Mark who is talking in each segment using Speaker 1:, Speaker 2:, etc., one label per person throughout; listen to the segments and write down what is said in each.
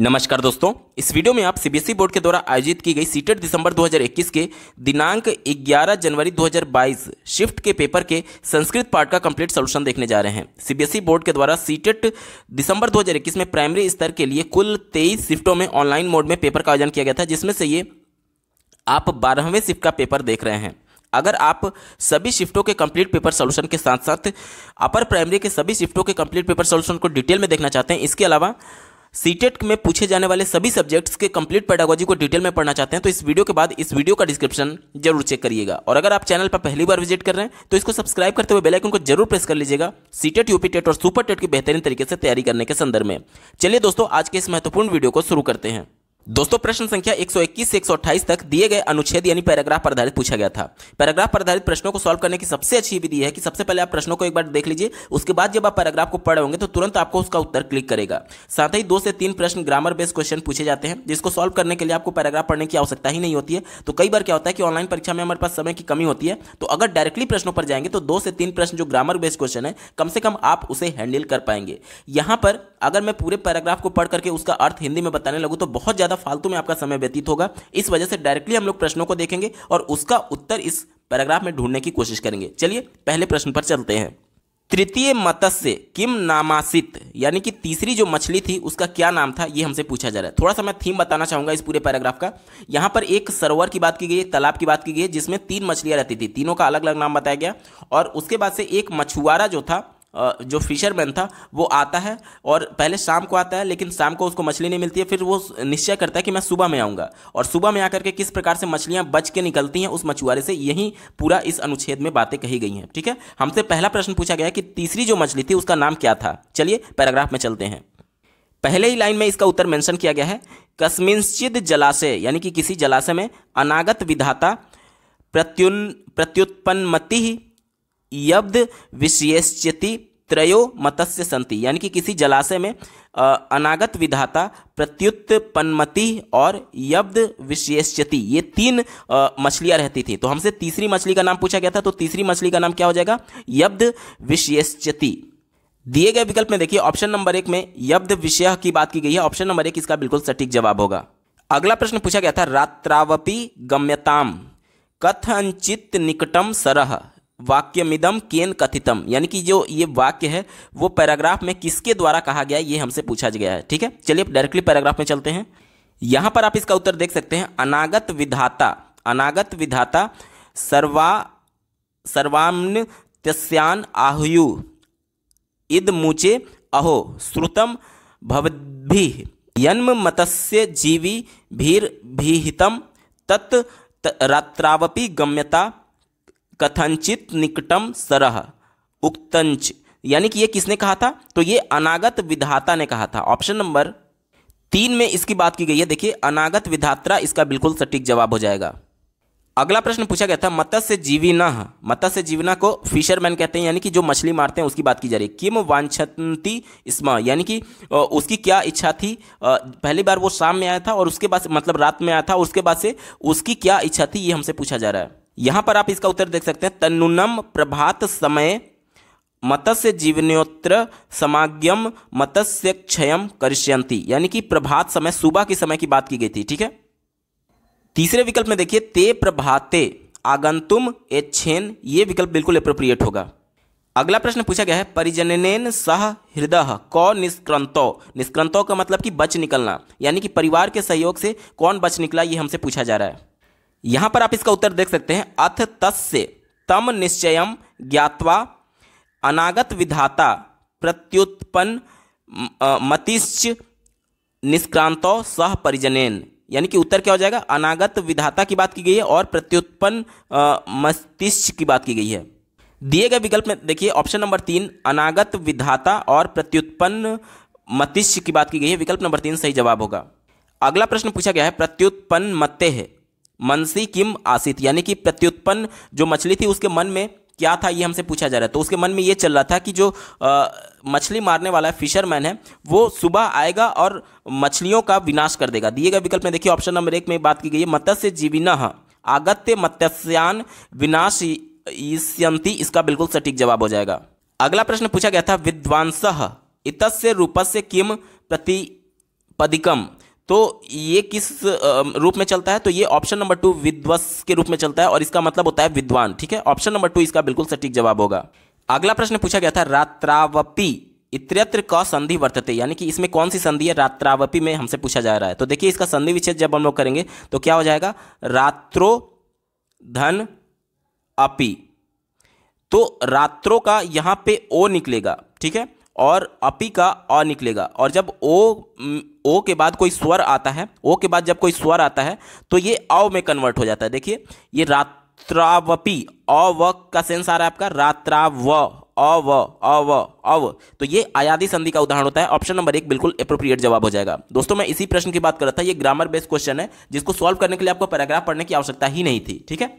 Speaker 1: नमस्कार दोस्तों इस वीडियो में आप सीबीएसई e बोर्ड के द्वारा आयोजित की गई सीटेट दिसंबर 2021 के दिनांक 11 जनवरी 2022 शिफ्ट के पेपर के संस्कृत पार्ट का कंप्लीट सोल्यूशन देखने जा रहे हैं सीबीएसई e बोर्ड के द्वारा सीटेट दिसंबर 2021 में प्राइमरी स्तर के लिए कुल 23 शिफ्टों में ऑनलाइन मोड में पेपर का आयोजन किया गया था जिसमें से ये आप बारहवें शिफ्ट का पेपर देख रहे हैं अगर आप सभी शिफ्टों के कंप्लीट पेपर सॉल्यूशन के साथ साथ अपर प्राइमरी के सभी शिफ्टों के कंप्लीट पेपर सॉल्यूशन को डिटेल में देखना चाहते हैं इसके अलावा सीटेट e में पूछे जाने वाले सभी सब्जेक्ट्स के कंप्लीट पेडागोजी को डिटेल में पढ़ना चाहते हैं तो इस वीडियो के बाद इस वीडियो का डिस्क्रिप्शन जरूर चेक करिएगा और अगर आप चैनल पर पहली बार विजिट कर रहे हैं तो इसको सब्सक्राइब करते हुए बेलाइकन को जरूर प्रेस कर लीजिएगा सीटेट यूपी टेट और सुपर टेट e की बेहतरीन तरीके से तैयारी करने के संदर्भ में चलिए दोस्तों आज के इस महत्वपूर्ण वीडियो को शुरू करते हैं दोस्तों प्रश्न संख्या 121 से 128 तक दिए गए अनुच्छेद यानी पैराग्राफ पर आधारित पूछा गया था पैराग्राफ पर आधारित प्रश्नों को सॉल्व करने की सबसे अच्छी विधि है कि सबसे पहले आप प्रश्नों को एक बार देख लीजिए उसके बाद जब आप पैराग्राफ को पढ़े होंगे तो तुरंत आपको उसका उत्तर क्लिक करेगा साथ ही दो से तीन प्रश्न ग्रामर बेस्ड क्वेश्चन पूछे जाते हैं जिसको सॉल्व करने के लिए आपको पैराग्राफ पढ़ने की आवश्यकता ही नहीं होती है तो कई बार क्या होता है कि ऑनलाइन परीक्षा में हमारे पास समय की कमी होती है तो अगर डायरेक्टली प्रश्नों पर जाएंगे तो दो से तीन प्रश्न जो ग्रामर बेस्ड क्वेश्चन है कम से कम आप उसे हैंडल कर पाएंगे यहां पर अगर मैं पूरे पैराग्राफ को पढ़ करके उसका अर्थ हिंदी में बताने लगूँ तो बहुत ज़्यादा ज्यादा फालतू में आपका समय व्यतीत होगा इस वजह से डायरेक्टली हम लोग प्रश्नों को देखेंगे और उसका उत्तर इस पैराग्राफ में ढूंढने की कोशिश करेंगे चलिए पहले प्रश्न पर चलते हैं तृतीय मत्स्य किम नामासित यानी कि तीसरी जो मछली थी उसका क्या नाम था ये हमसे पूछा जा रहा है थोड़ा सा मैं थीम बताना चाहूंगा इस पूरे पैराग्राफ का यहाँ पर एक सरोवर की बात की गई है तालाब की बात की गई है जिसमें तीन मछलियां रहती थी तीनों का अलग अलग नाम बताया गया और उसके बाद से एक मछुआरा जो था जो फिशरमैन था वो आता है और पहले शाम को आता है लेकिन शाम को उसको मछली नहीं मिलती है फिर वो निश्चय करता है कि मैं सुबह में आऊँगा और सुबह में आकर के किस प्रकार से मछलियाँ बच के निकलती हैं उस मछुआरे से यही पूरा इस अनुच्छेद में बातें कही गई हैं ठीक है हमसे पहला प्रश्न पूछा गया कि तीसरी जो मछली थी उसका नाम क्या था चलिए पैराग्राफ में चलते हैं पहले ही लाइन में इसका उत्तर मेंशन किया गया है कस्मिंश्चित जलाशय यानी कि किसी जलाशय में अनागत विधाता प्रत्युन प्रत्युत्पन्नमति यब्द विशेष्यति त्रयो मतस्य संति यानी कि किसी जलाशय में अनागत विधाता प्रत्युत पन्मति और यब्द विशेष्यति ये तीन मछलियाँ रहती थी तो हमसे तीसरी मछली का नाम पूछा गया था तो तीसरी मछली का नाम क्या हो जाएगा यब्द विशेष्यति दिए गए विकल्प में देखिए ऑप्शन नंबर एक में यब्द विषय की बात की गई है ऑप्शन नंबर एक इसका बिल्कुल सटीक जवाब होगा अगला प्रश्न पूछा गया था रात्रावपि गम्यताम कथनचित निकटम सरह वाक्यमिदम केन कथितम यानी कि जो ये वाक्य है वो पैराग्राफ में किसके द्वारा कहा गया ये हमसे पूछा गया है ठीक है चलिए डायरेक्टली पैराग्राफ में चलते हैं यहाँ पर आप इसका उत्तर देख सकते हैं अनागत विधाता अनागत विधाता सर्वा सर्वान्न तस्यान आहुयु इद मुचे अहो श्रुतम भवद्भि यन्म मतस्य जीवी भीर भीहितम तत् रात्रावपि गम्यता कथनचित निकटम सरह उक्तंच यानी कि ये किसने कहा था तो ये अनागत विधाता ने कहा था ऑप्शन नंबर तीन में इसकी बात की गई है देखिए अनागत विधात्रा इसका बिल्कुल सटीक जवाब हो जाएगा अगला प्रश्न पूछा गया था मत्स्य जीविना मत्स्य जीवना को फिशरमैन कहते हैं यानी कि जो मछली मारते हैं उसकी बात की जा रही है किम वांछती स्म यानी कि उसकी क्या इच्छा थी पहली बार वो शाम में आया था और उसके बाद मतलब रात में आया था उसके बाद से उसकी क्या इच्छा थी ये हमसे पूछा जा रहा है यहां पर आप इसका उत्तर देख सकते हैं तनुनम प्रभात समय मत्स्य जीवनोत्र समाज्ञम मत्स्य क्षय करिष्यंती यानी कि प्रभात समय सुबह के समय की बात की गई थी ठीक है तीसरे विकल्प में देखिए ते प्रभाते आगंतुम एच्छेन ये विकल्प बिल्कुल अप्रोप्रिएट होगा अगला प्रश्न पूछा गया है परिजननेन सह हृदय कौ निष्क्रंतो निष्क्रंतो का मतलब कि बच निकलना यानी कि परिवार के सहयोग से कौन बच निकला ये हमसे पूछा जा रहा है यहां पर आप इसका उत्तर देख सकते हैं अथ तस् तम निश्चय ज्ञावा अनागत विधाता प्रत्युत्पन्न मतिश्च निष्क्रांतो सह परिजनेन यानी कि उत्तर क्या हो जाएगा अनागत विधाता की बात की गई है और प्रत्युत्पन्न मस्तिष्क की बात की गई है दिए गए विकल्प में देखिए ऑप्शन नंबर तीन अनागत विधाता और प्रत्युत्पन्न मतिष्य की बात की गई है विकल्प नंबर तीन सही जवाब होगा अगला प्रश्न पूछा गया है प्रत्युत्पन्न मत्ते है मनसी किम आसित यानी कि प्रत्युत्पन्न जो मछली थी उसके मन में क्या था ये हमसे पूछा जा रहा है तो उसके मन में ये चल रहा था कि जो मछली मारने वाला फिशरमैन है वो सुबह आएगा और मछलियों का विनाश कर देगा दिए गए विकल्प में देखिए ऑप्शन नंबर एक में बात की गई है मत्स्य जीविना आगत्य मत्स्यान विनाश ईस्यंती इसका बिल्कुल सटीक जवाब हो जाएगा अगला प्रश्न पूछा गया था विद्वांस इतस्य रूपस्य किम प्रतिपदिकम तो ये किस रूप में चलता है तो ये ऑप्शन नंबर टू विध्वस के रूप में चलता है और इसका मतलब होता है विद्वान ठीक है ऑप्शन नंबर टू इसका बिल्कुल सटीक जवाब होगा अगला प्रश्न पूछा गया था रात्रावपी इत्रत्र क संधि वर्तते यानी कि इसमें कौन सी संधि है रात्रावपी में हमसे पूछा जा रहा है तो देखिए इसका संधि विच्छेद जब हम लोग करेंगे तो क्या हो जाएगा रात्रो धन अपी तो रात्रों का यहां पे ओ निकलेगा ठीक है और अपी का अ निकलेगा और जब ओ ओ के बाद कोई स्वर आता है ओ के बाद जब कोई स्वर आता है तो ये अव में कन्वर्ट हो जाता है देखिए ये रात्रावपी अ व का सेंस आ रहा है आपका रात्राव अव अव अव तो ये आयादी संधि का उदाहरण होता है ऑप्शन नंबर एक बिल्कुल अप्रोप्रिएट जवाब हो जाएगा दोस्तों मैं इसी प्रश्न की बात कर रहा था ये ग्रामर बेस्ड क्वेश्चन है जिसको सॉल्व करने के लिए आपको पैराग्राफ पढ़ने की आवश्यकता ही नहीं थी ठीक है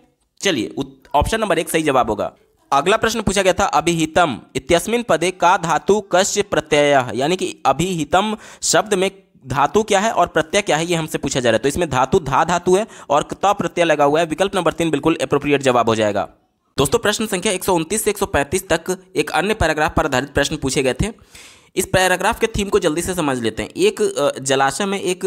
Speaker 1: चलिए ऑप्शन नंबर एक सही जवाब होगा अगला प्रश्न पूछा गया था अभिहितम इत्यस्मिन पदे का धातु कश्य प्रत्यय यानी कि अभिहितम शब्द में धातु क्या है और प्रत्यय क्या है ये हमसे पूछा जा रहा है तो इसमें धातु धा धातु है और त प्रत्यय लगा हुआ है विकल्प नंबर तीन बिल्कुल अप्रोप्रिएट जवाब हो जाएगा दोस्तों प्रश्न संख्या एक से एक तक एक अन्य पैराग्राफ पर आधारित प्रश्न पूछे गए थे इस पैराग्राफ के थीम को जल्दी से समझ लेते हैं एक जलाशय में एक,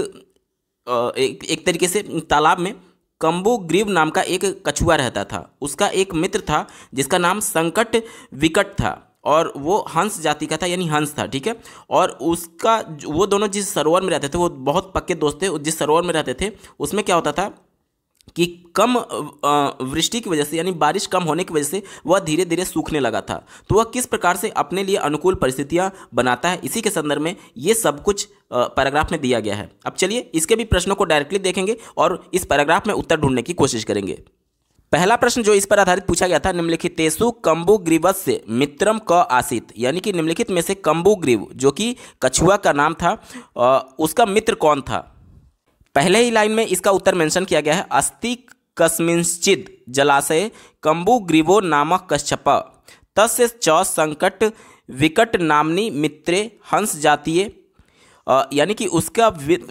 Speaker 1: एक तरीके से तालाब में कंबू ग्रीव नाम का एक कछुआ रहता था उसका एक मित्र था जिसका नाम संकट विकट था और वो हंस जाति का था यानी हंस था ठीक है और उसका वो दोनों जिस सरोवर में रहते थे वो बहुत पक्के दोस्त थे जिस सरोवर में रहते थे उसमें क्या होता था कि कम वृष्टि की वजह से यानी बारिश कम होने की वजह से वह धीरे धीरे सूखने लगा था तो वह किस प्रकार से अपने लिए अनुकूल परिस्थितियाँ बनाता है इसी के संदर्भ में ये सब कुछ पैराग्राफ में दिया गया है अब चलिए इसके भी प्रश्नों को डायरेक्टली देखेंगे और इस पैराग्राफ में उत्तर ढूंढने की कोशिश करेंगे पहला प्रश्न जो इस पर आधारित पूछा गया था निम्नलिखित तेसु कम्बु ग्रीवस से मित्रम क आसित यानी कि निम्नलिखित में से कम्बु ग्रीव जो कि कछुआ का नाम था उसका मित्र कौन था पहले ही लाइन में इसका उत्तर मेंशन किया गया है अस्थि कस्मिंश्चित जलाशय कंबू ग्रीवो नामक कश्यप तस् च संकट विकट नामनी मित्रे हंस जातीय यानी कि उसका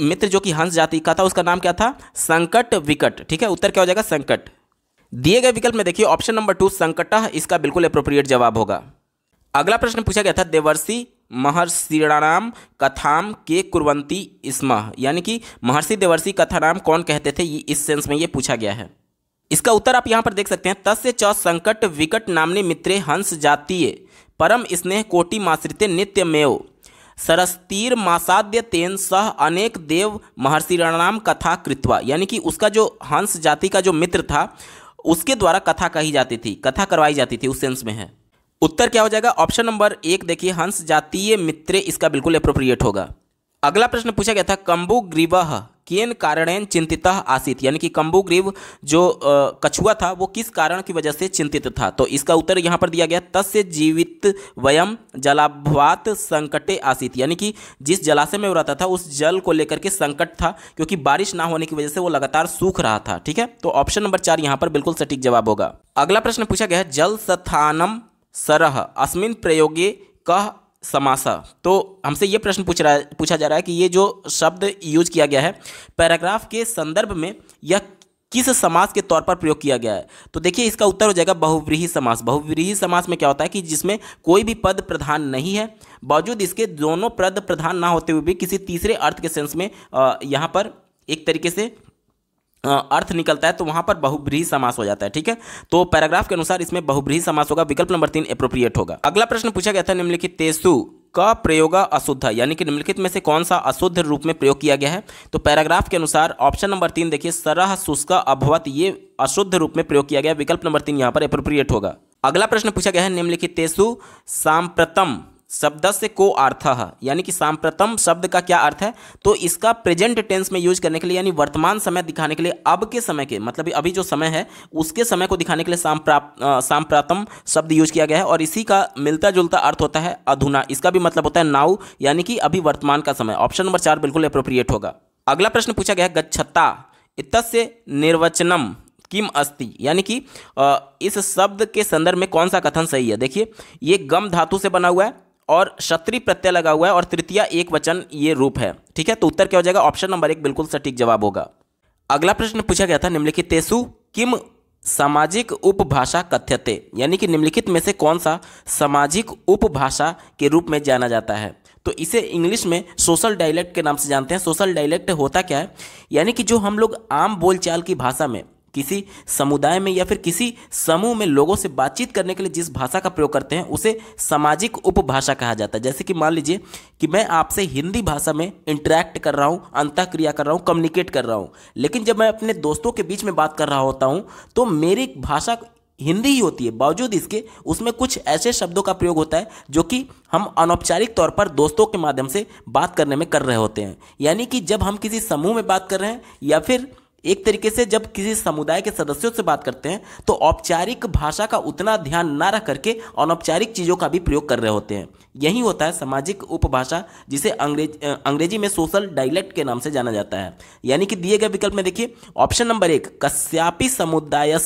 Speaker 1: मित्र जो कि हंस जाति का था उसका नाम क्या था संकट विकट ठीक है उत्तर क्या हो जाएगा संकट दिए गए विकल्प में देखिए ऑप्शन नंबर टू संकट इसका बिल्कुल अप्रोप्रिएट जवाब होगा अगला प्रश्न पूछा गया था देवर्षि महर्षिणाम कथाम के कुरवंती स्म यानी कि महर्षि देवर्षि कथानाम कौन कहते थे इस सेंस में ये पूछा गया है इसका उत्तर आप यहाँ पर देख सकते हैं तस्य च संकट विकट नामने मित्रे हंस जातीय परम स्नेह कोटि माश्रित नित्यमेव सरस्तीर मासाद्य तेन सह अनेक देव महर्षिणाम कथा कृत्वा यानी कि उसका जो हंस जाति का जो मित्र था उसके द्वारा कथा कही जाती थी कथा करवाई जाती थी उस सेंस में है उत्तर क्या हो जाएगा ऑप्शन नंबर एक देखिए हंस जातीय मित्र इसका बिल्कुल अप्रोप्रिएट होगा अगला प्रश्न पूछा गया था कंबुग्रीव ग्रीव किन कारणेन चिंतित आसित यानी कि कंबुग्रीव ग्रीव जो कछुआ था वो किस कारण की वजह से चिंतित था तो इसका उत्तर यहाँ पर दिया गया तस्य जीवित वयम जलाभ्वात संकटे आसित यानी कि जिस जलाशय में वो रहता था उस जल को लेकर के संकट था क्योंकि बारिश ना होने की वजह से वो लगातार सूख रहा था ठीक है तो ऑप्शन नंबर चार यहाँ पर बिल्कुल सटीक जवाब होगा अगला प्रश्न पूछा गया जल स्थानम सरह अस्मिन प्रयोगे कह समासा तो हमसे ये प्रश्न पूछ रहा है पूछा जा रहा है कि ये जो शब्द यूज किया गया है पैराग्राफ के संदर्भ में यह किस समास के तौर पर प्रयोग किया गया है तो देखिए इसका उत्तर हो जाएगा बहुव्रीही समास बहुव्रीही समास में क्या होता है कि जिसमें कोई भी पद प्रधान नहीं है बावजूद इसके दोनों पद प्रधान ना होते हुए भी किसी तीसरे अर्थ के सेंस में यहाँ पर एक तरीके से अर्थ निकलता है तो वहां पर बहुब्रीही समास हो जाता है ठीक है तो पैराग्राफ के अनुसार इसमें बहुब्रीही समास होगा विकल्प नंबर तीन अप्रोप्रिएट होगा अगला प्रश्न पूछा गया था निम्नलिखित तेसु का प्रयोग अशुद्ध यानी कि निम्नलिखित में से कौन सा अशुद्ध रूप में प्रयोग किया गया है तो पैराग्राफ के अनुसार ऑप्शन नंबर तीन देखिए सरह शुष्क अभवत ये अशुद्ध रूप में प्रयोग किया गया विकल्प नंबर तीन यहाँ पर अप्रोप्रिएट होगा अगला प्रश्न पूछा गया है निम्नलिखित तेसु साम्प्रतम शब्द से को अर्थ यानी कि सांप्रतम शब्द का क्या अर्थ है तो इसका प्रेजेंट टेंस में यूज करने के लिए यानी वर्तमान समय दिखाने के लिए अब के समय के मतलब अभी जो समय है उसके समय को दिखाने के लिए सांप्रतम शब्द यूज किया गया है और इसी का मिलता जुलता अर्थ होता है अधुना इसका भी मतलब होता है नाउ यानी कि अभी वर्तमान का समय ऑप्शन नंबर चार बिल्कुल अप्रोप्रिएट होगा अगला प्रश्न पूछा गया है गच्छता इतस्य निर्वचनम किम अस्ति यानी कि इस शब्द के संदर्भ में कौन सा कथन सही है देखिए ये गम धातु से बना हुआ है और क्षत्रिय प्रत्यय लगा हुआ है और तृतीय एक वचन ये रूप है ठीक है तो उत्तर क्या हो जाएगा ऑप्शन नंबर एक बिल्कुल सटीक जवाब होगा अगला प्रश्न पूछा गया था निम्नलिखित तेसु किम सामाजिक उपभाषा कथ्यते यानी कि निम्नलिखित में से कौन सा सामाजिक उपभाषा के रूप में जाना जाता है तो इसे इंग्लिश में सोशल डायलेक्ट के नाम से जानते हैं सोशल डायलेक्ट होता क्या है यानी कि जो हम लोग आम बोलचाल की भाषा में किसी समुदाय में या फिर किसी समूह में लोगों से बातचीत करने के लिए जिस भाषा का प्रयोग करते हैं उसे सामाजिक उपभाषा कहा जाता है जैसे कि मान लीजिए कि मैं आपसे हिंदी भाषा में इंटरेक्ट कर रहा हूँ अंतः क्रिया कर रहा हूँ कम्युनिकेट कर रहा हूँ लेकिन जब मैं अपने दोस्तों के बीच में बात कर रहा होता हूँ तो मेरी भाषा हिंदी ही होती है बावजूद इसके उसमें कुछ ऐसे शब्दों का प्रयोग होता है जो कि हम अनौपचारिक तौर पर दोस्तों के माध्यम से बात करने में कर रहे होते हैं यानी कि जब हम किसी समूह में बात कर रहे हैं या फिर एक तरीके से जब किसी समुदाय के सदस्यों से बात करते हैं तो औपचारिक भाषा का उतना ध्यान ना रख करके अनौपचारिक चीज़ों का भी प्रयोग कर रहे होते हैं यही होता है सामाजिक उपभाषा जिसे अंग्रेज अंग्रेजी में सोशल डायलेक्ट के नाम से जाना जाता है यानी कि दिए गए विकल्प में देखिए ऑप्शन नंबर एक कश्यापी समुदाय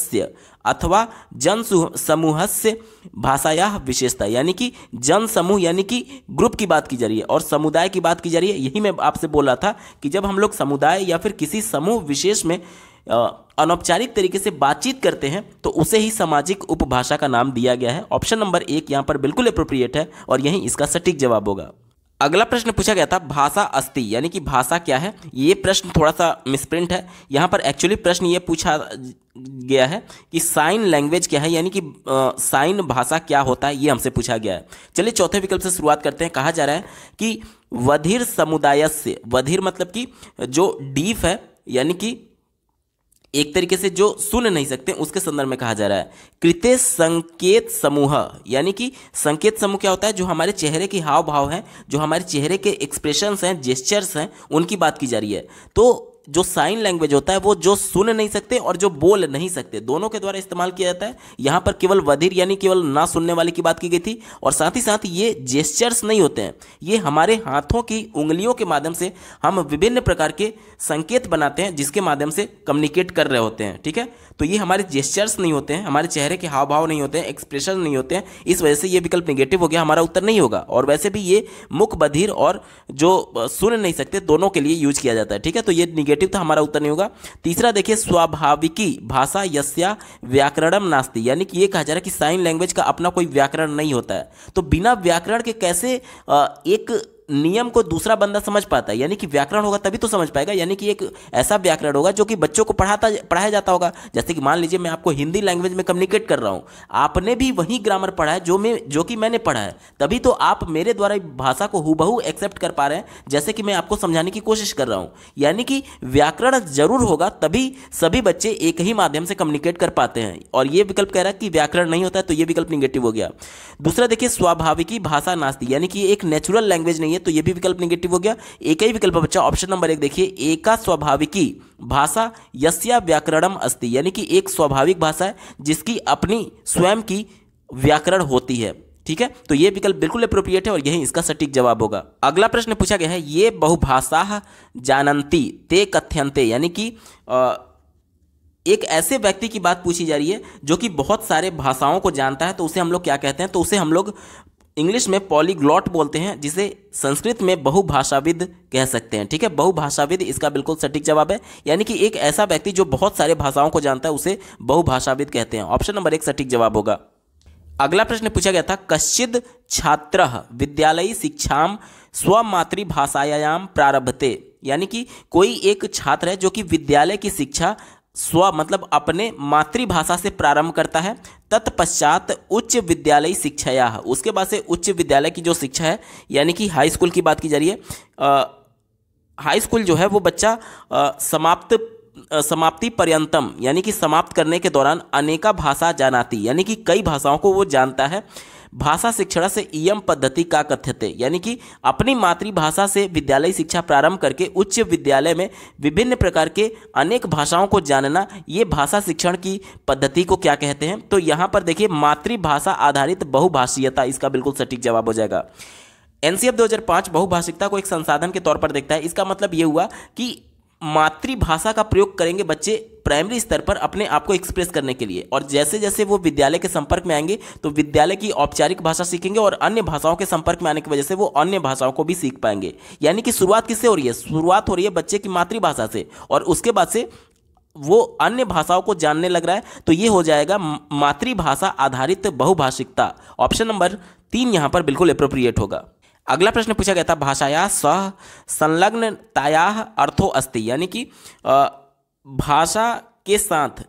Speaker 1: अथवा जन समूह से भाषाया विशेषता यानी कि जन समूह यानी कि ग्रुप की बात की जा रही है और समुदाय की बात की जा रही है यही मैं आपसे बोल रहा था कि जब हम लोग समुदाय या फिर किसी समूह विशेष में अनौपचारिक तरीके से बातचीत करते हैं तो उसे ही सामाजिक उपभाषा का नाम दिया गया है ऑप्शन नंबर एक यहाँ पर बिल्कुल अप्रोप्रिएट है और यही इसका सटीक जवाब होगा अगला प्रश्न पूछा गया था भाषा अस्थि यानी कि भाषा क्या है ये प्रश्न थोड़ा सा मिसप्रिंट है यहाँ पर एक्चुअली प्रश्न ये पूछा गया है कि साइन लैंग्वेज क्या है यानी कि साइन भाषा क्या होता है ये हमसे पूछा गया है चलिए चौथे विकल्प से शुरुआत करते हैं कहा जा रहा है कि वधिर समुदाय से वधिर मतलब कि जो डीफ है यानी कि एक तरीके से जो सुन नहीं सकते उसके संदर्भ में कहा जा रहा है कृत्य संकेत समूह यानी कि संकेत समूह क्या होता है जो हमारे चेहरे के हाव भाव हैं जो हमारे चेहरे के एक्सप्रेशंस हैं जेस्चर्स हैं उनकी बात की जा रही है तो जो साइन लैंग्वेज होता है वो जो सुन नहीं सकते और जो बोल नहीं सकते दोनों के द्वारा इस्तेमाल किया जाता है यहाँ पर केवल वधिर यानी केवल ना सुनने वाले की बात की गई थी और साथ ही साथ ये जेस्चर्स नहीं होते हैं ये हमारे हाथों की उंगलियों के माध्यम से हम विभिन्न प्रकार के संकेत बनाते हैं जिसके माध्यम से कम्युनिकेट कर रहे होते हैं ठीक है तो ये हमारे जेस्चर्स नहीं होते हैं हमारे चेहरे के हाव भाव नहीं होते हैं एक्सप्रेशन नहीं होते हैं इस वजह से ये विकल्प निगेटिव हो गया हमारा उत्तर नहीं होगा और वैसे भी ये मुख बधिर और जो सुन नहीं सकते दोनों के लिए यूज किया जाता है ठीक है तो ये निगेटिव था हमारा उत्तर नहीं होगा तीसरा देखिए स्वाभाविकी भाषा यस्या व्याकरणम नास्ती यानी कि ये कहा जा रहा है कि साइन लैंग्वेज का अपना कोई व्याकरण नहीं होता है तो बिना व्याकरण के कैसे एक नियम को दूसरा बंदा समझ पाता है यानी कि व्याकरण होगा तभी तो समझ पाएगा यानी कि एक ऐसा व्याकरण होगा जो कि बच्चों को पढ़ाता पढ़ाया जाता होगा जैसे कि मान लीजिए मैं आपको हिंदी लैंग्वेज में कम्युनिकेट कर रहा हूँ आपने भी वही ग्रामर पढ़ा है जो मैं जो कि मैंने पढ़ा है तभी तो आप मेरे द्वारा भाषा को हूबहू एक्सेप्ट कर पा रहे हैं जैसे कि मैं आपको समझाने की कोशिश कर रहा हूँ यानी कि व्याकरण जरूर होगा तभी सभी बच्चे एक ही माध्यम से कम्युनिकेट कर पाते हैं और ये विकल्प कह रहा है कि व्याकरण नहीं होता है तो ये विकल्प निगेटिव हो गया दूसरा देखिए स्वाभाविकी भाषा नास्ती यानी कि एक नेचुरल लैंग्वेज नहीं है तो यह भी विकल्प निगेटिव हो गया एक ही विकल्प बच्चा ऑप्शन नंबर एक देखिए एका स्वाभाविकी भाषा यस्या व्याकरणम अस्ति यानी कि एक स्वाभाविक भाषा है जिसकी अपनी स्वयं की व्याकरण होती है ठीक है तो ये विकल्प बिल्कुल अप्रोप्रिएट है और यही इसका सटीक जवाब होगा अगला प्रश्न पूछा गया है ये बहुभाषा जानंती ते कथ्यंते यानी कि एक ऐसे व्यक्ति की बात पूछी जा रही है जो कि बहुत सारे भाषाओं को जानता है तो उसे हम लोग क्या कहते हैं तो उसे हम लोग इंग्लिश में पॉलीग्लॉट बोलते हैं जिसे संस्कृत में बहुभाषाविद कह सकते हैं ठीक है बहुभाषाविद इसका बिल्कुल सटीक जवाब है यानी कि एक ऐसा व्यक्ति जो बहुत सारे भाषाओं को जानता है उसे बहुभाषाविद कहते हैं ऑप्शन नंबर एक सटीक जवाब होगा अगला प्रश्न पूछा गया था कश्चिद छात्र विद्यालय शिक्षा स्वमातृभाषायाम प्रारभते यानी कि कोई एक छात्र है जो कि विद्यालय की शिक्षा स्व मतलब अपने मातृभाषा से प्रारंभ करता है तत्पश्चात उच्च विद्यालय शिक्षा या उसके बाद से उच्च विद्यालय की जो शिक्षा है यानी कि हाई स्कूल की बात की जा रही है हाई स्कूल जो है वो बच्चा आ, समाप्त समाप्ति पर्यंतम यानी कि समाप्त करने के दौरान अनेका भाषा जानाती यानी कि कई भाषाओं को वो जानता है भाषा शिक्षण से ईएम पद्धति का कथ्यते यानी कि अपनी मातृभाषा से विद्यालय शिक्षा प्रारंभ करके उच्च विद्यालय में विभिन्न प्रकार के अनेक भाषाओं को जानना ये भाषा शिक्षण की पद्धति को क्या कहते हैं तो यहाँ पर देखिए मातृभाषा आधारित बहुभाषीयता इसका बिल्कुल सटीक जवाब हो जाएगा एनसीएफ 2005 बहुभाषिकता को एक संसाधन के तौर पर देखता है इसका मतलब ये हुआ कि मातृभाषा का प्रयोग करेंगे बच्चे प्राइमरी स्तर पर अपने आप को एक्सप्रेस करने के लिए और जैसे जैसे वो विद्यालय के संपर्क में आएंगे तो विद्यालय की औपचारिक भाषा सीखेंगे और अन्य भाषाओं के संपर्क में आने की वजह से वो अन्य भाषाओं को भी सीख पाएंगे यानी कि शुरुआत किससे हो रही है शुरुआत हो रही है बच्चे की मातृभाषा से और उसके बाद से वो अन्य भाषाओं को जानने लग रहा है तो ये हो जाएगा मातृभाषा आधारित बहुभाषिकता ऑप्शन नंबर तीन यहाँ पर बिल्कुल अप्रोप्रिएट होगा अगला प्रश्न पूछा गया था भाषाया सह संलग्नताया अर्थो अस्ति यानी कि भाषा के साथ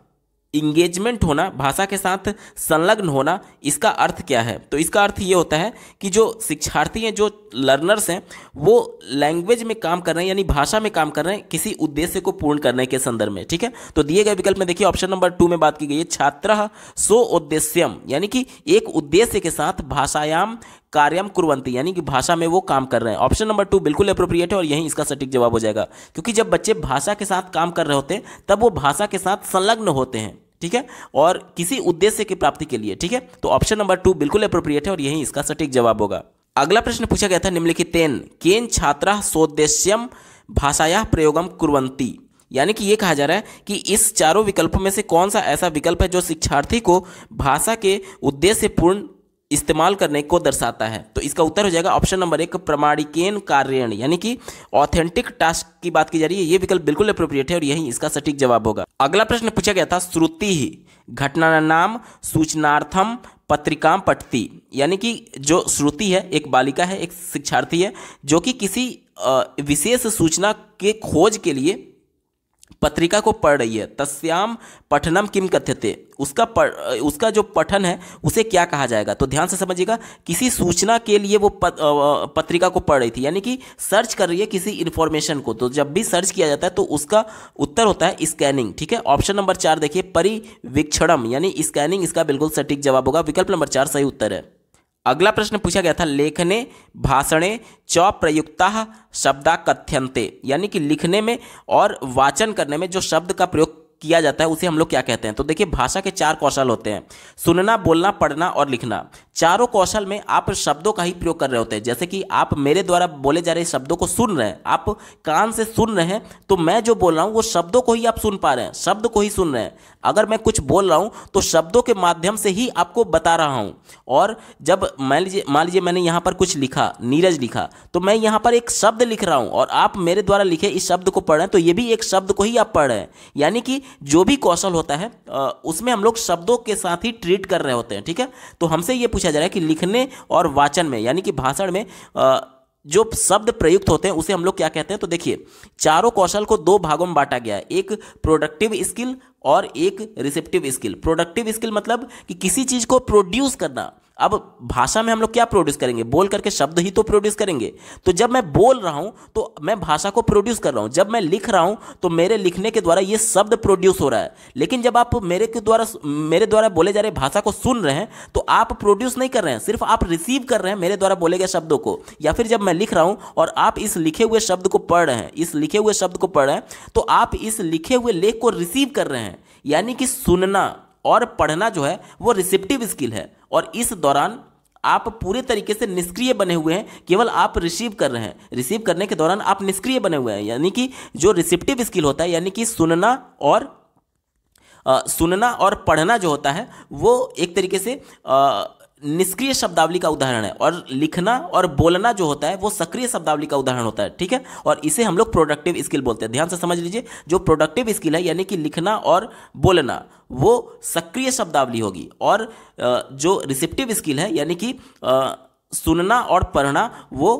Speaker 1: इंगेजमेंट होना भाषा के साथ संलग्न होना इसका अर्थ क्या है तो इसका अर्थ ये होता है कि जो शिक्षार्थी हैं जो लर्नर्स हैं वो लैंग्वेज में काम कर रहे हैं यानी भाषा में काम कर रहे हैं किसी उद्देश्य को पूर्ण करने के संदर्भ में ठीक है तो दिए गए विकल्प में देखिए ऑप्शन नंबर टू में बात की गई है छात्र सो उद्देश्यम यानी कि एक उद्देश्य के साथ भाषायाम कार्यम कुरवंती यानी कि भाषा में वो काम कर रहे हैं ऑप्शन नंबर टू बिल्कुल अप्रोप्रिएट है और यही इसका सटीक जवाब हो जाएगा क्योंकि जब बच्चे भाषा के साथ काम कर रहे होते हैं तब वो भाषा के साथ संलग्न होते हैं ठीक है और किसी उद्देश्य की प्राप्ति के लिए ठीक है तो ऑप्शन नंबर टू बिल्कुल अप्रोप्रिएट है और यही इसका सटीक जवाब होगा अगला प्रश्न पूछा गया था निम्नलिखित तेन केन छात्रा सोदेश्यम भाषाया प्रयोगम कुरवंती यानी कि यह कहा जा रहा है कि इस चारों विकल्पों में से कौन सा ऐसा विकल्प है जो शिक्षार्थी को भाषा के उद्देश्यपूर्ण इस्तेमाल करने को दर्शाता है तो इसका उत्तर हो जाएगा ऑप्शन नंबर एक प्रमाणिकेन कार्यण यानी कि ऑथेंटिक टास्क की बात की जा रही है ये विकल्प बिल्कुल अप्रोप्रिएट है और यही इसका सटीक जवाब होगा अगला प्रश्न पूछा गया था श्रुति ही घटना नाम सूचनार्थम पत्रिकाम पटती यानी कि जो श्रुति है एक बालिका है एक शिक्षार्थी है जो कि किसी विशेष सूचना के खोज के लिए पत्रिका को पढ़ रही है तस्याम पठनम किम कथ्यते उसका पढ़ उसका जो पठन है उसे क्या कहा जाएगा तो ध्यान से समझिएगा किसी सूचना के लिए वो पत्रिका को पढ़ रही थी यानी कि सर्च कर रही है किसी इन्फॉर्मेशन को तो जब भी सर्च किया जाता है तो उसका उत्तर होता है स्कैनिंग ठीक है ऑप्शन नंबर चार देखिए परिवीक्षणम यानी स्कैनिंग इसका बिल्कुल सटीक जवाब होगा विकल्प नंबर चार सही उत्तर है अगला प्रश्न पूछा गया था लेखने भाषणे च प्रयुक्ता शब्दा कथ्यंते यानी कि लिखने में और वाचन करने में जो शब्द का प्रयोग किया जाता है उसे हम लोग क्या कहते हैं तो देखिए भाषा के चार कौशल होते हैं सुनना बोलना पढ़ना और लिखना चारों कौशल में आप शब्दों का ही प्रयोग कर रहे होते हैं जैसे कि आप मेरे द्वारा बोले जा रहे शब्दों को सुन रहे हैं आप कान से सुन रहे हैं तो मैं जो बोल रहा हूँ वो शब्दों को ही आप सुन पा रहे हैं शब्द को ही सुन रहे हैं अगर मैं कुछ बोल रहा हूँ तो शब्दों के माध्यम से ही आपको बता रहा हूँ और जब मान लीजिए मान लीजिए मैंने यहाँ पर कुछ लिखा नीरज लिखा तो मैं यहाँ पर एक शब्द लिख रहा हूँ और आप मेरे द्वारा लिखे इस शब्द को पढ़ रहे हैं तो ये भी एक शब्द को ही आप पढ़ रहे हैं यानी कि जो भी कौशल होता है उसमें हम लोग शब्दों के साथ ही ट्रीट कर रहे होते हैं ठीक है तो हमसे ये पूछा जा रहा है कि लिखने और वाचन में यानी कि भाषण में जो शब्द प्रयुक्त होते हैं उसे हम लोग क्या कहते हैं तो देखिए चारों कौशल को दो भागों में बांटा गया है एक प्रोडक्टिव स्किल और एक रिसेप्टिव स्किल प्रोडक्टिव स्किल मतलब कि किसी चीज़ को प्रोड्यूस करना अब भाषा में हम लोग क्या प्रोड्यूस करेंगे बोल करके शब्द ही तो प्रोड्यूस करेंगे तो जब मैं बोल रहा हूँ तो मैं भाषा को प्रोड्यूस कर रहा हूँ जब मैं लिख रहा हूँ तो मेरे लिखने के द्वारा ये शब्द प्रोड्यूस हो रहा है लेकिन जब आप मेरे के द्वारा मेरे द्वारा बोले जा रहे भाषा को सुन रहे हैं तो आप प्रोड्यूस नहीं कर रहे हैं सिर्फ आप रिसीव कर रहे हैं मेरे द्वारा बोले गए शब्दों को या फिर जब मैं लिख रहा हूँ और आप इस लिखे हुए शब्द को पढ़ रहे हैं इस लिखे हुए शब्द को पढ़ रहे हैं तो आप इस लिखे हुए लेख को रिसीव कर रहे हैं यानी कि सुनना और पढ़ना जो है वो रिसिप्टिव स्किल है और इस दौरान आप पूरे तरीके से निष्क्रिय बने हुए हैं केवल आप रिसीव कर रहे हैं रिसीव करने के दौरान आप निष्क्रिय बने हुए हैं यानी कि जो रिसिप्टिव स्किल होता है यानी कि सुनना और आ, सुनना और पढ़ना जो होता है वो एक तरीके से आ, निष्क्रिय शब्दावली का उदाहरण है और लिखना और बोलना जो होता है वो सक्रिय शब्दावली का उदाहरण होता है ठीक है और इसे हम लोग प्रोडक्टिव स्किल बोलते हैं ध्यान से समझ लीजिए जो प्रोडक्टिव स्किल है यानी कि लिखना और बोलना वो सक्रिय शब्दावली होगी और जो रिसेप्टिव स्किल है यानी कि सुनना और पढ़ना वो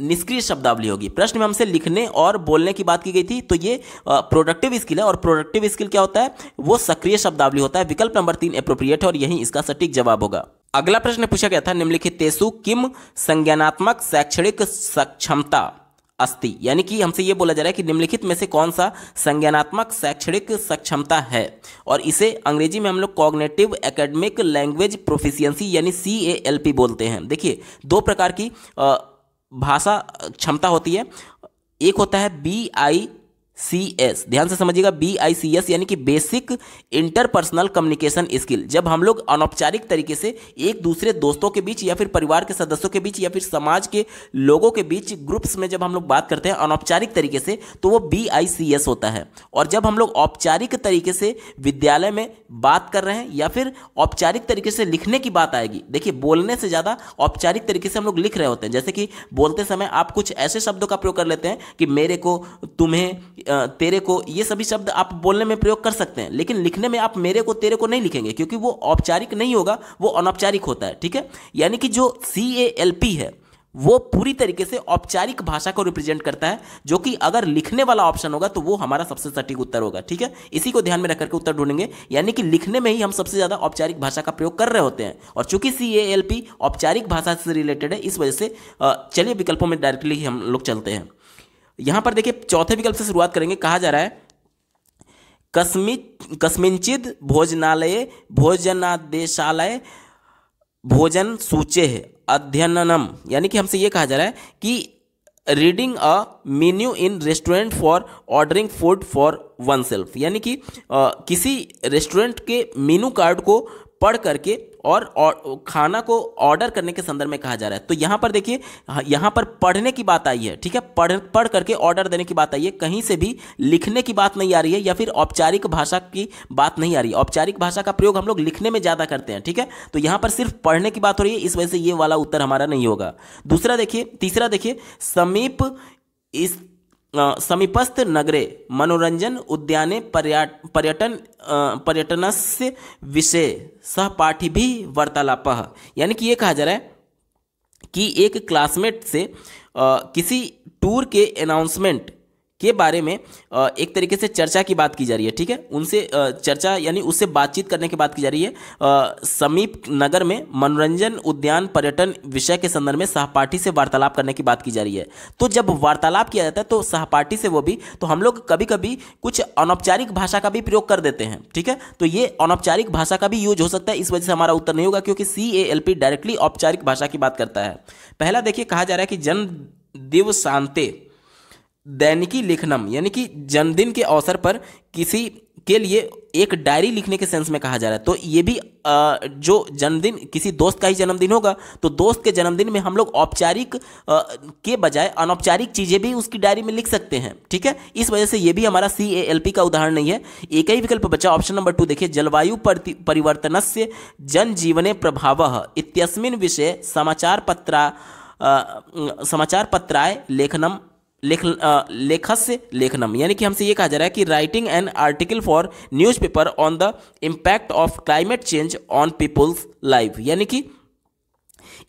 Speaker 1: निष्क्रिय शब्दावली होगी प्रश्न में हमसे लिखने और बोलने की बात की गई थी तो ये प्रोडक्टिव स्किल है और प्रोडक्टिव स्किल क्या होता है वो सक्रिय शब्दावली होता है विकल्प नंबर तीन अप्रोप्रिएट है और यही इसका सटीक जवाब होगा अगला प्रश्न पूछा गया था निम्नलिखित तेसु किम संज्ञानात्मक शैक्षणिक सक्षमता अस्ति यानी कि हमसे ये बोला जा रहा है कि निम्नलिखित में से कौन सा संज्ञानात्मक शैक्षणिक सक्षमता है और इसे अंग्रेजी में हम लोग कॉग्नेटिव एकेडमिक लैंग्वेज प्रोफिशियंसी यानी सी ए एल पी बोलते हैं देखिए दो प्रकार की भाषा क्षमता होती है एक होता है बी आई सी एस ध्यान से समझिएगा बी आई सी एस यानी कि बेसिक इंटरपर्सनल कम्युनिकेशन स्किल जब हम लोग अनौपचारिक तरीके से एक दूसरे दोस्तों के बीच या फिर परिवार के सदस्यों के बीच या फिर समाज के लोगों के बीच ग्रुप्स में जब हम लोग बात करते हैं अनौपचारिक तरीके से तो वो बी आई सी एस होता है और जब हम लोग औपचारिक तरीके से विद्यालय में बात कर रहे हैं या फिर औपचारिक तरीके से लिखने की बात आएगी देखिए बोलने से ज़्यादा औपचारिक तरीके से हम लोग लिख रहे होते हैं जैसे कि बोलते समय आप कुछ ऐसे शब्दों का प्रयोग कर लेते हैं कि मेरे को तुम्हें तेरे को ये सभी शब्द आप बोलने में प्रयोग कर सकते हैं लेकिन लिखने में आप मेरे को तेरे को नहीं लिखेंगे क्योंकि वो औपचारिक नहीं होगा वो अनौपचारिक होता है ठीक है यानी कि जो सी ए एल पी है वो पूरी तरीके से औपचारिक भाषा को रिप्रेजेंट करता है जो कि अगर लिखने वाला ऑप्शन होगा तो वो हमारा सबसे सटीक उत्तर होगा ठीक है इसी को ध्यान में रख करके उत्तर ढूंढेंगे यानी कि लिखने में ही हम सबसे ज़्यादा औपचारिक भाषा का प्रयोग कर रहे होते हैं और चूंकि सी ए एल पी औपचारिक भाषा से रिलेटेड है इस वजह से चलिए विकल्पों में डायरेक्टली हम लोग चलते हैं यहां पर देखिए चौथे विकल्प से शुरुआत करेंगे कहा जा रहा है कस्मिंचित भोजनालय भोजनादेशालय भोजन सूचे अध्ययनम यानी कि हमसे यह कहा जा रहा है कि reading a menu in restaurant for ordering food for one self यानी कि आ, किसी रेस्टोरेंट के मेनू कार्ड को पढ़ करके और, खाना को ऑर्डर करने के संदर्भ में कहा जा रहा है तो यहाँ पर देखिए यहाँ पर पढ़ने की बात आई है ठीक है पढ़ पढ़ करके ऑर्डर देने की बात आई है कहीं से भी लिखने की बात नहीं आ रही है या फिर औपचारिक भाषा की बात नहीं आ रही औपचारिक भाषा का प्रयोग हम लोग लिखने में ज़्यादा करते हैं ठीक है तो यहाँ पर सिर्फ पढ़ने की बात हो रही है इस वजह से ये वाला उत्तर हमारा नहीं होगा दूसरा देखिए तीसरा देखिए समीप इस समीपस्थ नगरे मनोरंजन उद्याने पर्यटन पर्यटन से विषय सहपाठी भी वार्तालाप यानी कि ये कहा जा रहा है कि एक क्लासमेट से आ, किसी टूर के अनाउंसमेंट के बारे में एक तरीके से चर्चा की बात की जा रही है ठीक है उनसे चर्चा यानी उससे बातचीत करने की बात की जा रही है समीप नगर में मनोरंजन उद्यान पर्यटन विषय के संदर्भ में सहपाठी से वार्तालाप करने की बात की जा रही है तो जब वार्तालाप किया जाता है तो सहपाठी से वो भी तो हम लोग कभी कभी कुछ अनौपचारिक भाषा का भी प्रयोग कर देते हैं ठीक है तो ये अनौपचारिक भाषा का भी यूज हो सकता है इस वजह से हमारा उत्तर नहीं होगा क्योंकि C A L P directly औपचारिक भाषा की बात करता है पहला देखिए कहा जा रहा है कि जन दिव शांते दैनिकी लेखनम यानी कि जन्मदिन के अवसर पर किसी के लिए एक डायरी लिखने के सेंस में कहा जा रहा है तो ये भी आ, जो जन्मदिन किसी दोस्त का ही जन्मदिन होगा तो दोस्त के जन्मदिन में हम लोग औपचारिक के बजाय अनौपचारिक चीज़ें भी उसकी डायरी में लिख सकते हैं ठीक है इस वजह से ये भी हमारा सी ए एल पी का उदाहरण नहीं है एक ही विकल्प बचा ऑप्शन नंबर टू देखिए जलवायु परिवर्तन से जनजीवन प्रभाव इतस्मिन विषय समाचार पत्रा आ, समाचार पत्राय लेखनम लेख लेखस्य लेखनम यानी कि हमसे ये कहा जा रहा है कि writing an article for newspaper on the impact of climate change on people's life यानी कि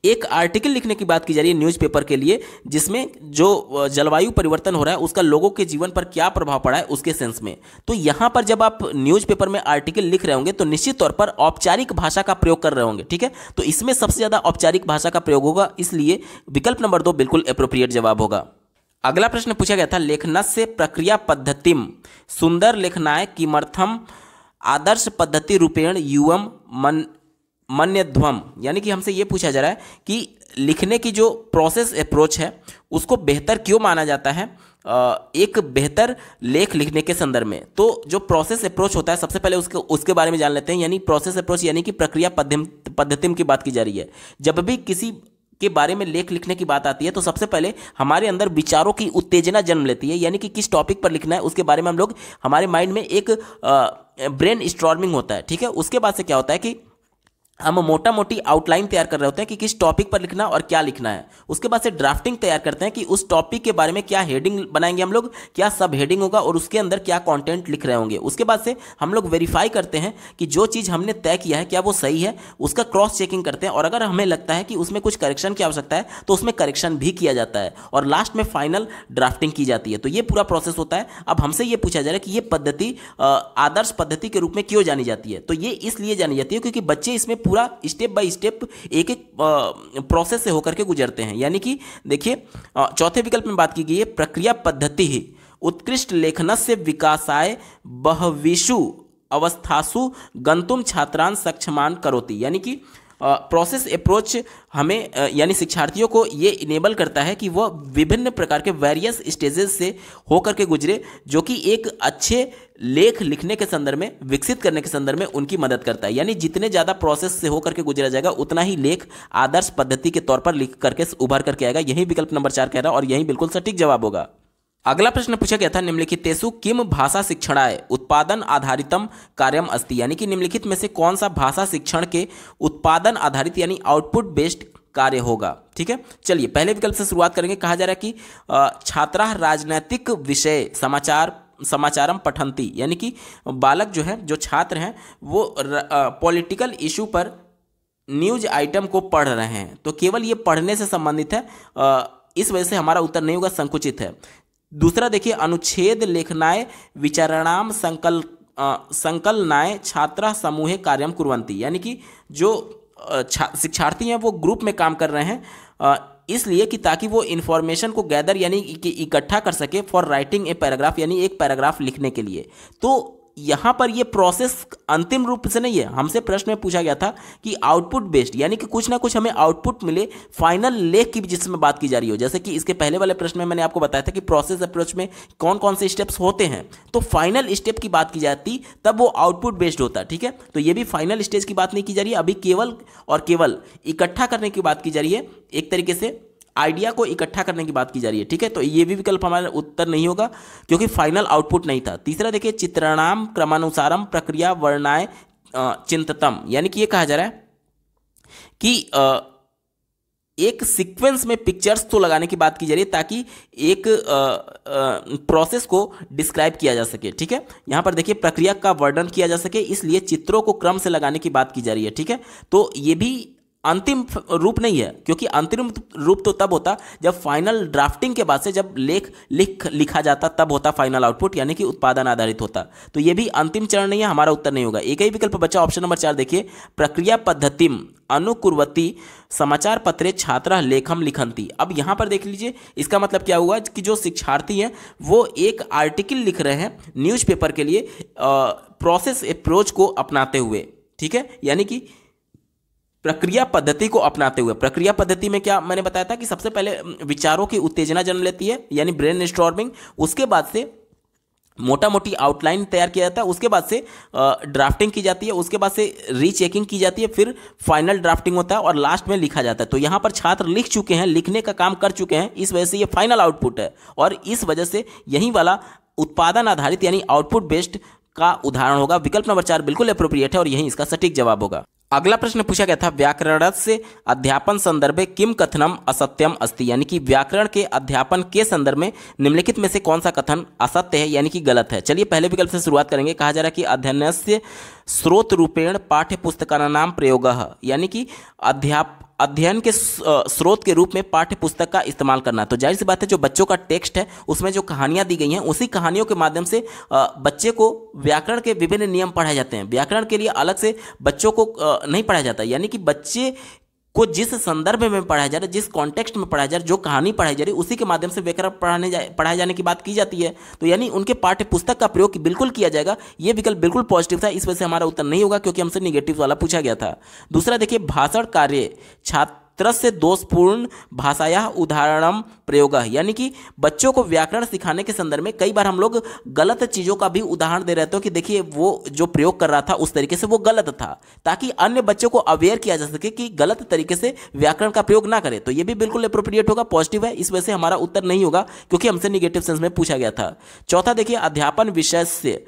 Speaker 1: एक आर्टिकल लिखने की बात की जा रही है न्यूज़पेपर के लिए जिसमें जो जलवायु परिवर्तन हो रहा है उसका लोगों के जीवन पर क्या प्रभाव पड़ा है उसके सेंस में तो यहां पर जब आप न्यूज़पेपर में आर्टिकल लिख रहे होंगे तो निश्चित तौर पर औपचारिक भाषा का प्रयोग कर रहे होंगे ठीक है तो इसमें सबसे ज़्यादा औपचारिक भाषा का प्रयोग होगा इसलिए विकल्प नंबर दो बिल्कुल अप्रोप्रिएट जवाब होगा अगला प्रश्न पूछा गया था लेखनस्य प्रक्रिया पद्धति सुंदर लेखनाय किमर्थम आदर्श पद्धति रूपेण युवम मन मन्यध्वम यानी कि हमसे ये पूछा जा रहा है कि लिखने की जो प्रोसेस अप्रोच है उसको बेहतर क्यों माना जाता है एक बेहतर लेख लिखने के संदर्भ में तो जो प्रोसेस अप्रोच होता है सबसे पहले उसके उसके बारे में जान लेते हैं यानी प्रोसेस अप्रोच यानी कि प्रक्रिया पद्धति पद्धतिम की बात की जा रही है जब भी किसी के बारे में लेख लिखने की बात आती है तो सबसे पहले हमारे अंदर विचारों की उत्तेजना जन्म लेती है यानी कि किस टॉपिक पर लिखना है उसके बारे में हम लोग हमारे माइंड में एक ब्रेन स्ट्रॉर्मिंग होता है ठीक है उसके बाद से क्या होता है कि हम मोटा मोटी आउटलाइन तैयार कर रहे होते हैं कि किस टॉपिक पर लिखना और क्या लिखना है उसके बाद से ड्राफ्टिंग तैयार करते हैं कि उस टॉपिक के बारे में क्या हेडिंग बनाएंगे हम लोग क्या सब हेडिंग होगा और उसके अंदर क्या कंटेंट लिख रहे होंगे उसके बाद से हम लोग वेरीफाई करते हैं कि जो चीज़ हमने तय किया है क्या वो सही है उसका क्रॉस चेकिंग करते हैं और अगर हमें लगता है कि उसमें कुछ करेक्शन की आवश्यकता है तो उसमें करेक्शन भी किया जाता है और लास्ट में फाइनल ड्राफ्टिंग की जाती है तो ये पूरा प्रोसेस होता है अब हमसे ये पूछा जा रहा है कि ये पद्धति आदर्श पद्धति के रूप में क्यों जानी जाती है तो ये इसलिए जानी जाती है क्योंकि बच्चे इसमें पूरा स्टेप बाय स्टेप एक एक प्रोसेस से होकर के गुजरते हैं यानी कि देखिए चौथे विकल्प में बात की गई है प्रक्रिया पद्धति ही उत्कृष्ट लेखन से विकासाय बहविशु अवस्थासु गंतुम छात्रान सक्षमान करोती यानी कि प्रोसेस अप्रोच हमें यानी शिक्षार्थियों को ये इनेबल करता है कि वह विभिन्न प्रकार के वेरियस स्टेजेस से होकर के गुजरे जो कि एक अच्छे लेख लिखने के संदर्भ में विकसित करने के संदर्भ में उनकी मदद करता है यानी जितने ज़्यादा प्रोसेस से होकर के गुजरा जाएगा उतना ही लेख आदर्श पद्धति के तौर पर लिख करके उभर करके आएगा यही विकल्प नंबर चार कह रहा और यही बिल्कुल सटीक जवाब होगा अगला प्रश्न पूछा गया था निम्नलिखित तेसु किम भाषा शिक्षणाय उत्पादन आधारितम कार्यम अस्ति यानी कि निम्नलिखित में से कौन सा भाषा शिक्षण के उत्पादन आधारित यानी आउटपुट बेस्ड कार्य होगा ठीक है चलिए पहले विकल्प से शुरुआत करेंगे कहा जा रहा है कि छात्रा राजनैतिक विषय समाचार समाचारम पठंती यानी कि बालक जो है जो छात्र हैं वो पॉलिटिकल इशू पर न्यूज आइटम को पढ़ रहे हैं तो केवल ये पढ़ने से संबंधित है आ, इस वजह से हमारा उत्तर नहीं होगा संकुचित है दूसरा देखिए अनुच्छेद लेखनाय विचारणाम संकल संकलनाएँ छात्रा समूह कार्यम कुरंती यानी कि जो शिक्षार्थी हैं वो ग्रुप में काम कर रहे हैं इसलिए कि ताकि वो इन्फॉर्मेशन को गैदर यानी कि इकट्ठा कर सके फॉर राइटिंग ए पैराग्राफ यानी एक पैराग्राफ लिखने के लिए तो यहां पर ये प्रोसेस अंतिम रूप से नहीं है हमसे प्रश्न में पूछा गया था कि आउटपुट बेस्ड यानी कि कुछ ना कुछ हमें आउटपुट मिले फाइनल लेख की जिसमें बात की जा रही हो जैसे कि इसके पहले वाले प्रश्न में मैंने आपको बताया था कि प्रोसेस अप्रोच में कौन कौन से स्टेप्स होते हैं तो फाइनल स्टेप की बात की जाती तब वो आउटपुट बेस्ड होता ठीक है तो ये भी फाइनल स्टेज की बात नहीं की जा रही है अभी केवल और केवल इकट्ठा करने की बात की जा रही है एक तरीके से आइडिया को इकट्ठा करने की बात की जा रही है ठीक है तो ये भी विकल्प हमारा उत्तर नहीं होगा क्योंकि फाइनल आउटपुट नहीं था तीसरा देखिए चित्रणाम क्रमानुसारम प्रक्रिया वर्णाय चिंततम यानी कि ये कहा जा रहा है कि आ, एक सीक्वेंस में पिक्चर्स तो लगाने की बात की जा रही है ताकि एक प्रोसेस को डिस्क्राइब किया जा सके ठीक है यहां पर देखिए प्रक्रिया का वर्णन किया जा सके इसलिए चित्रों को क्रम से लगाने की बात की जा रही है ठीक है तो ये भी अंतिम रूप नहीं है क्योंकि अंतिम रूप तो तब होता जब फाइनल ड्राफ्टिंग के बाद से जब लेख लिख लिखा जाता तब होता फाइनल आउटपुट यानी कि उत्पादन आधारित होता तो ये भी अंतिम चरण नहीं है हमारा उत्तर नहीं होगा एक ही विकल्प बचा ऑप्शन नंबर चार देखिए प्रक्रिया पद्धतिम अनुकुर्वती समाचार पत्रे छात्र लेखम लिखंती अब यहाँ पर देख लीजिए इसका मतलब क्या हुआ कि जो शिक्षार्थी हैं वो एक आर्टिकल लिख रहे हैं न्यूज़पेपर के लिए प्रोसेस अप्रोच को अपनाते हुए ठीक है यानी कि प्रक्रिया पद्धति को अपनाते हुए प्रक्रिया पद्धति में क्या मैंने बताया था कि सबसे पहले विचारों की उत्तेजना जन्म लेती है यानी ब्रेन स्टॉर्मिंग उसके बाद से मोटा मोटी आउटलाइन तैयार किया जाता है उसके बाद से ड्राफ्टिंग की जाती है उसके बाद से रीचेकिंग की जाती है फिर फाइनल ड्राफ्टिंग होता है और लास्ट में लिखा जाता है तो यहाँ पर छात्र लिख चुके हैं लिखने का काम कर चुके हैं इस वजह से ये फाइनल आउटपुट है और इस वजह से यहीं वाला उत्पादन आधारित यानी आउटपुट बेस्ड का उदाहरण होगा विकल्प नंबर चार बिल्कुल अप्रोप्रिएट है और यही इसका सटीक जवाब होगा अगला प्रश्न पूछा गया था व्याकरण से अध्यापन संदर्भ में किम कथनम असत्यम अस्ति यानी कि व्याकरण के अध्यापन के संदर्भ में निम्नलिखित में से कौन सा कथन असत्य है यानी कि गलत है चलिए पहले विकल्प से शुरुआत करेंगे कहा जा रहा है कि अध्ययन से स्रोत रूपेण पाठ्य पुस्तकाना नाम प्रयोग यानी कि अध्याप अध्ययन के स्रोत के रूप में पाठ्य पुस्तक का इस्तेमाल करना तो जाहिर सी बात है जो बच्चों का टेक्स्ट है उसमें जो कहानियाँ दी गई हैं उसी कहानियों के माध्यम से बच्चे को व्याकरण के विभिन्न नियम पढ़ाए जाते हैं व्याकरण के लिए अलग से बच्चों को नहीं पढ़ाया जाता यानी कि बच्चे को जिस संदर्भ में पढ़ाया जा रहा है जिस कॉन्टेक्स्ट में पढ़ाया जा रहा है जो कहानी पढ़ाई जा रही है उसी के माध्यम से व्याकरण पढ़ाने जा पढ़ाए जाने की बात की जाती है तो यानी उनके पाठ्य पुस्तक का प्रयोग बिल्कुल किया जाएगा ये विकल्प बिल्कुल पॉजिटिव था इस वजह से हमारा उत्तर नहीं होगा क्योंकि हमसे निगेटिव वाला पूछा गया था दूसरा देखिए भाषण कार्य छात्र तरस्य दोषपूर्ण भाषाया उदाहरण प्रयोग यानी कि बच्चों को व्याकरण सिखाने के संदर्भ में कई बार हम लोग गलत चीज़ों का भी उदाहरण दे रहे थे कि देखिए वो जो प्रयोग कर रहा था उस तरीके से वो गलत था ताकि अन्य बच्चों को अवेयर किया जा सके कि गलत तरीके से व्याकरण का प्रयोग ना करें तो ये भी बिल्कुल अप्रोप्रिएट होगा पॉजिटिव है इस वजह से हमारा उत्तर नहीं होगा क्योंकि हमसे निगेटिव सेंस में पूछा गया था चौथा देखिए अध्यापन विषय से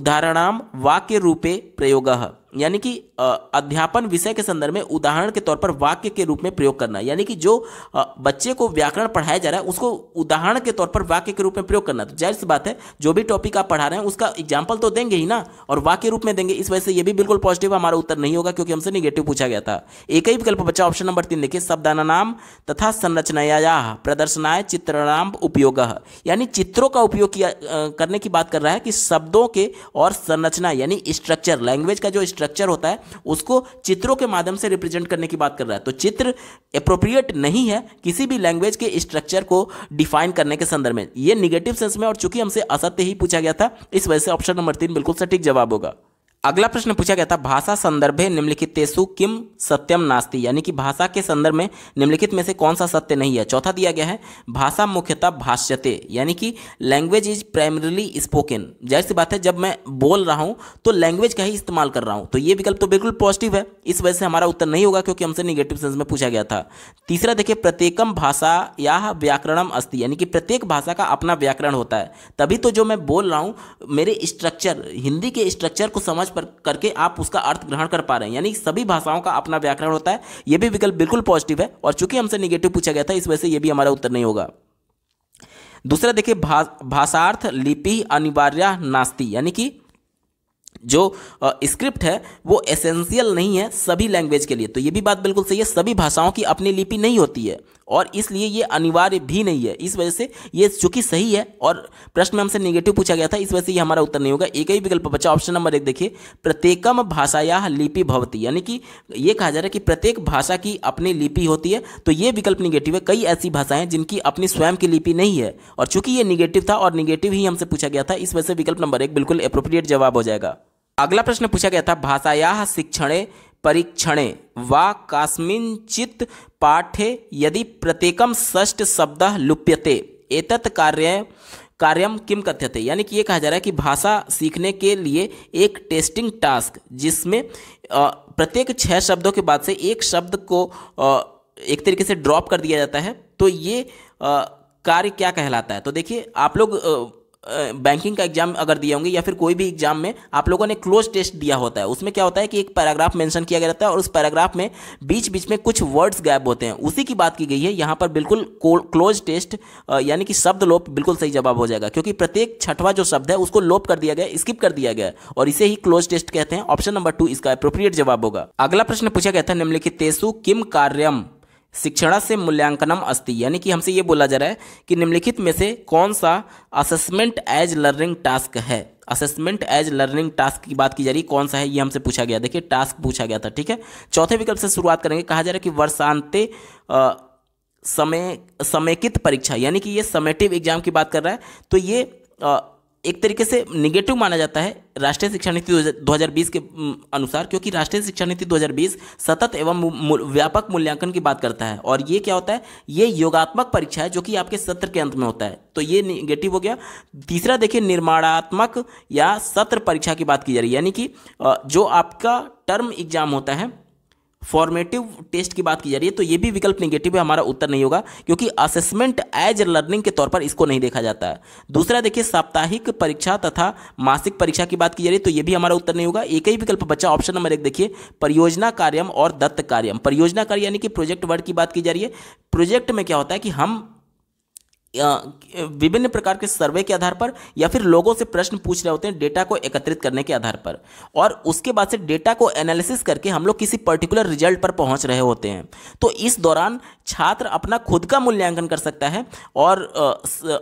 Speaker 1: उदाहरणाम वाक्य रूपे प्रयोग है यानी कि अध्यापन विषय के संदर्भ में उदाहरण के तौर पर वाक्य के रूप में प्रयोग करना यानी कि जो बच्चे को व्याकरण पढ़ाया जा रहा है उसको उदाहरण के तौर पर वाक्य के रूप में प्रयोग करना तो जाहिर सी बात है जो भी टॉपिक आप पढ़ा रहे हैं उसका एग्जाम्पल तो देंगे ही ना और वाक्य रूप में देंगे इस वजह से यह भी बिल्कुल पॉजिटिव हमारा उत्तर नहीं होगा क्योंकि हमसे निगेटिव पूछा गया था एक ही विकल्प बच्चा ऑप्शन नंबर तीन देखिए शब्दाना नाम तथा संरचनाया प्रदर्शनाय चित्रनाम उपयोग यानी चित्रों का उपयोग किया करने की बात कर रहा है कि शब्दों के और संरचना यानी स्ट्रक्चर लैंग्वेज का जो स्ट्रक्चर होता है उसको चित्रों के माध्यम से रिप्रेजेंट करने की बात कर रहा है तो चित्र अप्रोप्रिएट नहीं है किसी भी लैंग्वेज के स्ट्रक्चर को डिफाइन करने के संदर्भ में ये निगेटिव सेंस में और चूंकि हमसे असत्य ही पूछा गया था इस वजह से ऑप्शन नंबर तीन बिल्कुल सटीक जवाब होगा अगला प्रश्न पूछा गया था भाषा संदर्भे निम्नलिखित तेसु किम सत्यम नास्ति यानी कि भाषा के संदर्भ में निम्नलिखित में से कौन सा सत्य नहीं है चौथा दिया गया है भाषा मुख्यतः भाष्यते यानी कि लैंग्वेज इज प्राइमरीली स्पोकन जाहिर सी बात है जब मैं बोल रहा हूँ तो लैंग्वेज का ही इस्तेमाल कर रहा हूँ तो ये विकल्प तो बिल्कुल पॉजिटिव है इस वजह से हमारा उत्तर नहीं होगा क्योंकि हमसे निगेटिव सेंस में पूछा गया था तीसरा देखिए प्रत्येकम भाषा या व्याकरणम अस्ति यानी कि प्रत्येक भाषा का अपना व्याकरण होता है तभी तो जो मैं बोल रहा हूँ मेरे स्ट्रक्चर हिंदी के स्ट्रक्चर को समझ सर्च करके आप उसका अर्थ ग्रहण कर पा रहे हैं यानी सभी भाषाओं का अपना व्याकरण होता है यह भी विकल्प बिल्कुल पॉजिटिव है और चूंकि हमसे निगेटिव पूछा गया था इस वजह से यह भी हमारा उत्तर नहीं होगा दूसरा देखिए भाषार्थ लिपि अनिवार्य नास्ती यानी कि जो स्क्रिप्ट है वो एसेंशियल नहीं है सभी लैंग्वेज के लिए तो ये भी बात बिल्कुल सही है सभी भाषाओं की अपनी लिपि नहीं होती है और इसलिए ये अनिवार्य भी नहीं है इस वजह से ये चूंकि सही है और प्रश्न में हमसे नेगेटिव पूछा गया था इस वजह से ये हमारा उत्तर नहीं होगा एक ही विकल्प बचा ऑप्शन नंबर एक देखिए प्रत्येकम भाषाया लिपि भवती यानी कि ये कहा जा रहा है कि प्रत्येक भाषा की अपनी लिपि होती है तो ये विकल्प निगेटिव है कई ऐसी भाषाएं जिनकी अपनी स्वयं की लिपि नहीं है और चूंकि ये निगेटिव था और निगेटिव ही हमसे पूछा गया था इस वजह से विकल्प नंबर एक बिल्कुल अप्रोप्रिएट जवाब हो जाएगा अगला प्रश्न पूछा गया था भाषाया शिक्षण परीक्षणे वा कास्मिंचित् पाठे यदि प्रत्येकम षष्ठ शब्द लुप्यते एतत् कार्य कार्यम किम कथ्यते यानी कि ये कहा जा रहा है कि भाषा सीखने के लिए एक टेस्टिंग टास्क जिसमें प्रत्येक छः शब्दों के बाद से एक शब्द को एक तरीके से ड्रॉप कर दिया जाता है तो ये कार्य क्या कहलाता है तो देखिए आप लोग बैंकिंग का एग्जाम अगर दिए होंगे या फिर कोई भी एग्जाम में आप लोगों ने क्लोज टेस्ट दिया होता है उसमें क्या होता है कि एक पैराग्राफ मेंशन किया गया रहता है और उस पैराग्राफ में बीच बीच में कुछ वर्ड्स गैप होते हैं उसी की बात की गई है यहाँ पर बिल्कुल क्लोज टेस्ट यानी कि शब्द लोप बिल्कुल सही जवाब हो जाएगा क्योंकि प्रत्येक छठवा जो शब्द है उसको लोप कर दिया गया स्किप कर दिया गया और इसे ही क्लोज टेस्ट कहते हैं ऑप्शन नंबर टू इसका अप्रोप्रिएट जवाब होगा अगला प्रश्न पूछा गया था निम्नलिखित तेसु किम कार्यम शिक्षण से मूल्यांकनम अस्ति यानी कि हमसे ये बोला जा रहा है कि निम्नलिखित में से कौन सा असेसमेंट एज लर्निंग टास्क है असेसमेंट एज लर्निंग टास्क की बात की जा रही है कौन सा है ये हमसे पूछा गया देखिए टास्क पूछा गया था ठीक है चौथे विकल्प से शुरुआत करेंगे कहा जा रहा है कि वर्षांत समय समेकित परीक्षा यानी कि ये समेटिव एग्जाम की बात कर रहा है तो ये आ, एक तरीके से निगेटिव माना जाता है राष्ट्रीय शिक्षा नीति 2020 के अनुसार क्योंकि राष्ट्रीय शिक्षा नीति 2020 सतत एवं व्यापक मूल्यांकन की बात करता है और ये क्या होता है ये योगात्मक परीक्षा है जो कि आपके सत्र के अंत में होता है तो ये निगेटिव हो गया तीसरा देखिए निर्माणात्मक या सत्र परीक्षा की बात की जा रही है यानी कि जो आपका टर्म एग्जाम होता है फॉर्मेटिव टेस्ट की बात की जा रही है तो ये भी विकल्प निगेटिव है हमारा उत्तर नहीं होगा क्योंकि असेसमेंट एज लर्निंग के तौर पर इसको नहीं देखा जाता है दूसरा देखिए साप्ताहिक परीक्षा तथा मासिक परीक्षा की बात की जा रही है तो ये भी हमारा उत्तर नहीं होगा एक ही विकल्प बच्चा ऑप्शन नंबर एक देखिए परियोजना कार्यम और दत्त कार्यम परियोजना कार्य यानी कि प्रोजेक्ट वर्ड की बात की जा रही है प्रोजेक्ट में क्या होता है कि हम विभिन्न प्रकार के सर्वे के आधार पर या फिर लोगों से प्रश्न पूछ रहे होते हैं डेटा को एकत्रित करने के आधार पर और उसके बाद से डेटा को एनालिसिस करके हम लोग किसी पर्टिकुलर रिजल्ट पर पहुंच रहे होते हैं तो इस दौरान छात्र अपना खुद का मूल्यांकन कर सकता है और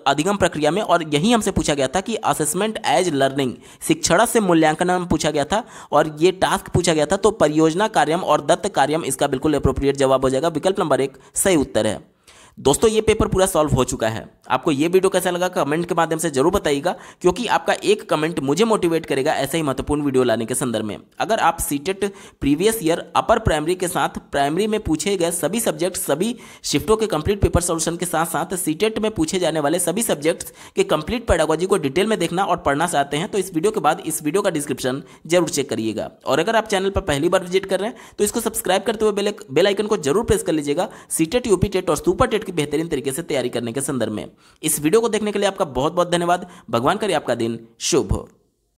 Speaker 1: अधिगम प्रक्रिया में और यही हमसे पूछा गया था कि असेसमेंट एज लर्निंग शिक्षण से मूल्यांकन पूछा गया था और ये टास्क पूछा गया था तो परियोजना कार्यम और दत्त कार्यम इसका बिल्कुल अप्रोप्रिएट जवाब हो जाएगा विकल्प नंबर एक सही उत्तर है दोस्तों ये पेपर पूरा सॉल्व हो चुका है आपको ये वीडियो कैसा लगा कमेंट के माध्यम से जरूर बताइएगा क्योंकि आपका एक कमेंट मुझे मोटिवेट करेगा ऐसे ही महत्वपूर्ण वीडियो लाने के संदर्भ में अगर आप CTET previous year upper primary के साथ प्राइमरी में पूछे गए सभी सब्जेक्ट सभी शिफ्टों के कंप्लीट पेपर सोल्यूशन के साथ साथ सीटेट में पूछे जाने वाले सभी सब्जेक्ट्स के कंप्लीट पेडागोजी को डिटेल में देखना और पढ़ना चाहते हैं तो इस वीडियो के बाद इस वीडियो का डिस्क्रिप्शन जरूर चेक करिएगा और अगर आप चैनल पर पहली बार विजिट कर रहे हैं तो इसको सब्सक्राइब करते हुए बेलाइकन आइकन को जरूर प्रेस कर लीजिएगा सीटेट यूपी टेट और सुपर टेट की बेहतरीन तरीके से तैयारी करने के संदर्भ में इस वीडियो को देखने के लिए आपका बहुत बहुत धन्यवाद भगवान करिए आपका दिन शुभ हो